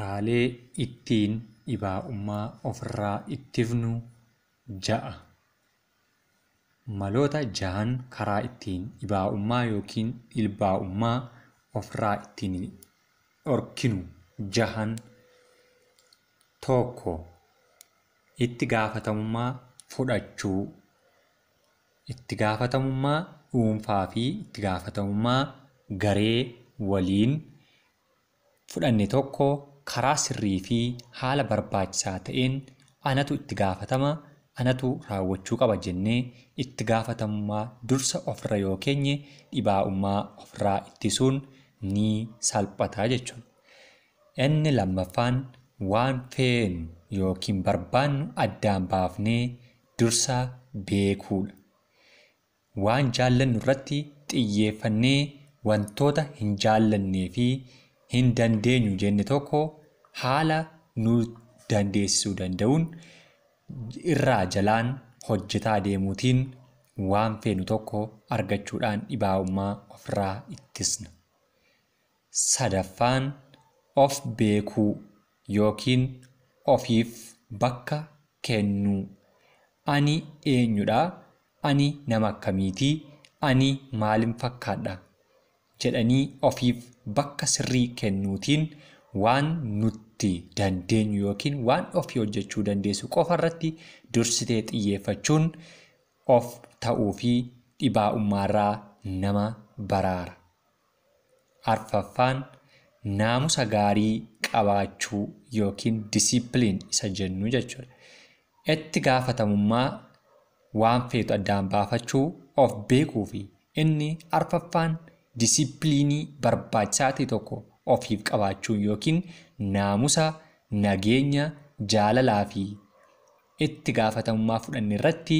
Karaalee ittiin dhibaa'ummaa ofirraa ittifnu ja'a. Maloota jahan karaa ittiin dhibaa'ummaa yookiin ilbaa'ummaa ofirraa ittiin dhorkinu jahan tokko itti gaafatamummaa fudhachuu, itti gaafatamummaa dhuunfaa fi itti gaafatamummaa garee waliin fudhanne tokko karaa sirrii fi haala barbaachisaa ta'een anatu itti gaafatama anatu raawwachuu qaba jennee itti gaafatamummaa dursa ofirra yoo dhibaa'ummaa ofirraa ittisuun ni salphata jechuudha. Inni lammaffaan waan feenu yookiin barbaannu addaan baafnee dursa beekuudha. Waan jaallannu irratti xiyyeeffannee wantoota hin jaallannee fi hin dandeenyu jenne tokko haala nu dandeessuu danda'uun irraa jalaan hojjetaa deemuutiin waan feenu tokko argachuudhaan dhibaa'ummaa ofirraa ittisna. Sadaffaan of beekuu yookiin ofiif bakka kennuu ani eenyudha? Ani nama akkamiitii? Ani maalin fakkaadha? jedhanii ofiif bakka sirrii kennuutiin waan nutti dandeenyu yookiin waan ofii hojjechuu dandeessu qofa irratti dursitee xiyyeeffachuun of ta'uu fi dhibaa'ummaarraa nama baraara. Arfaffaan naamusa gaarii qabaachuu yookiin disiipiliin isa jennu jechuudha. Itti gaafatamummaa waan feetu addaan baafachuu of beekuu fi inni arfaffaan disipiliinii barbaachisaa tokko ofiif qabaachuun yookiin naamusa, nageenya, jaalalaa fi itti gaafatamummaa fudhanne irratti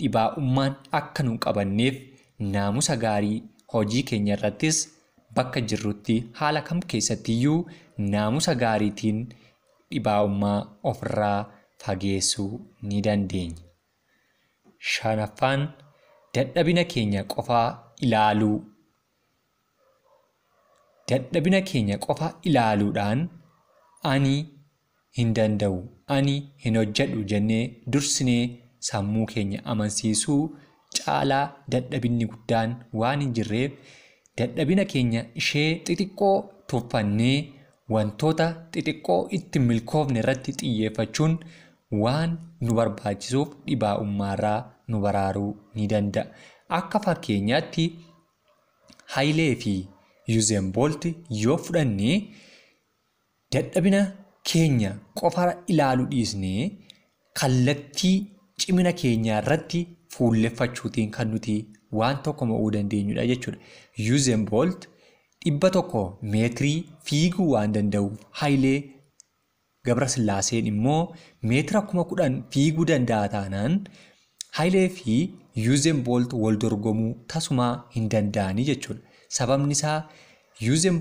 dhibaa'ummaan akka nu qabanneef naamusa gaarii hojii keenya irrattis bakka jirrutti haala kam iyyuu naamusa gaariitiin dhibaa'ummaa ofirraa fageessuu ni dandeenya. Shanaffaan dadhabina keenya qofaa ilaaluu. dadhabina keenya qofa ilaaluudhaan ani hin danda'u ani hin hojjedhu jennee dursinee sammuu keenya amansiisuu caalaa dadhabinni guddaan waan hin jirreef dadhabina keenya ishee xixiqqoo tuffannee wantoota xixiqqoo itti milkoofne irratti xiyyeeffachuun waan nu barbaachisuuf dhibaa'ummaarraa nu baraaruu ni danda'a. Akka fakkeenyaatti hayilee fi Yuuzeen Boolti yoo fudhannee dadhabina keenya qofa ilaalu dhiisnee kallattii cimina keenyaa irratti fuulleffachuutiin kan nuti waan tokko mo'uu dandeenyudha jechuudha. Yuuzeen Boolti dhibba tokko meetirii fiiguu waan danda'uuf Hayilee Gabrasillaaseen immoo meetira kuma kudhan fiiguu danda'a taanaan haayilee fi Yuuzeen boolt wal dorgomuu tasumaa hin danda'ani jechuudha. Sababni isaa Yuuzen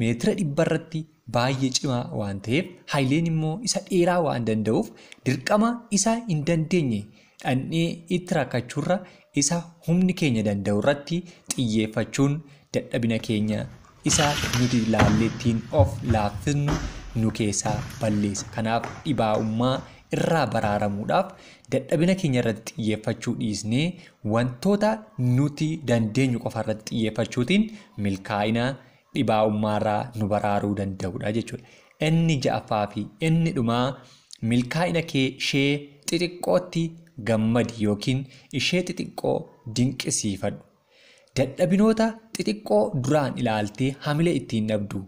meetira dhibba irratti baay'ee cimaa waan ta'eef Haayileen immoo isa dheeraa waan danda'uuf dirqama isa hin dandeenye dhandhee itti rakkachuurra isa humni keenya danda'u irratti xiyyeeffachuun dadhabina keenya isa nuti ilaallee of laaffisnu nu keessaa balleessa. Kanaaf dhibaa'ummaa irraa baraaramuudhaaf dadhabina keenya irratti xiyyeeffachuu dhiisnee wantoota nuti dandeenyu qofa irratti xiyyeeffachuutiin milkaa'ina dhibaa'ummaa nu baraaruu danda'udha jechuudha. Inni ja'affaa fi inni dhumaa milkaa'ina ishee xixiqqootti gammadi yookiin ishee xixiqqoo dinqisiifadhu. Dadhabinoota xixiqqoo duraan ilaaltee hamilee ittiin dhabdu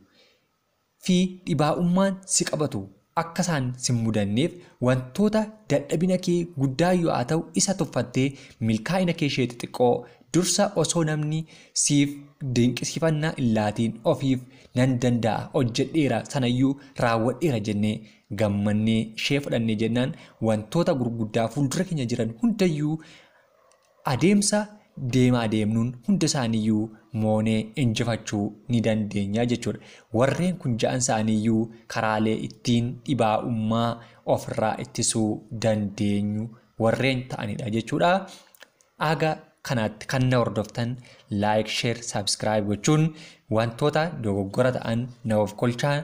fi dhibaa'ummaan si qabatu akka isaan sin mudanneef wantoota dadhabina kee guddaa yoo ta'u isa tuffattee milkaa'ina kee ishee xixiqqoo dursa osoo namni siif dinqisifannaa illaatiin ofiif nan danda'a hojjedheera sanayyuu raawwadheera jennee gammannee ishee fudhannee jennaan wantoota gurguddaa fuuldura keenya jiran hundayyuu adeemsa deemaa deemnuun hunda isaaniiyyuu moonee injifachuu ni dandeenya jechuudha. Warreen kun ja'an isaaniiyyuu karaalee ittiin dhibaa'ummaa ofirraa ittisuu dandeenyu warreen ta'anidha jechuudha. Aga kanaatti kan na hordoftan laayik, sheer, saabskiraayib gochuun wantoota dogoggora ta'an na of kolchaa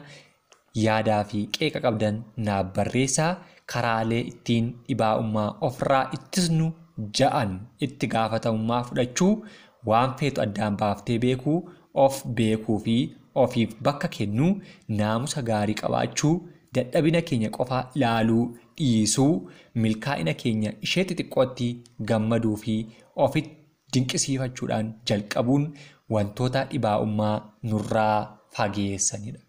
yaadaa fi qeeqa qabdan naaf barreessaa karaalee ittiin dhibaa'ummaa ofirraa ittisnu. ja'an itti gaafatamummaa fudhachuu waan feetu addaan baaftee beekuu of beekuu fi ofiif bakka kennuu naamusa gaarii qabaachuu dadhabina keenya qofaa ilaaluu dhiisuu milkaa'ina keenya ishee xixiqqootti gammaduu fi ofitti dinqisiifachuudhaan jalqabuun wantoota dhibaa'ummaa nurraa fageessanidha.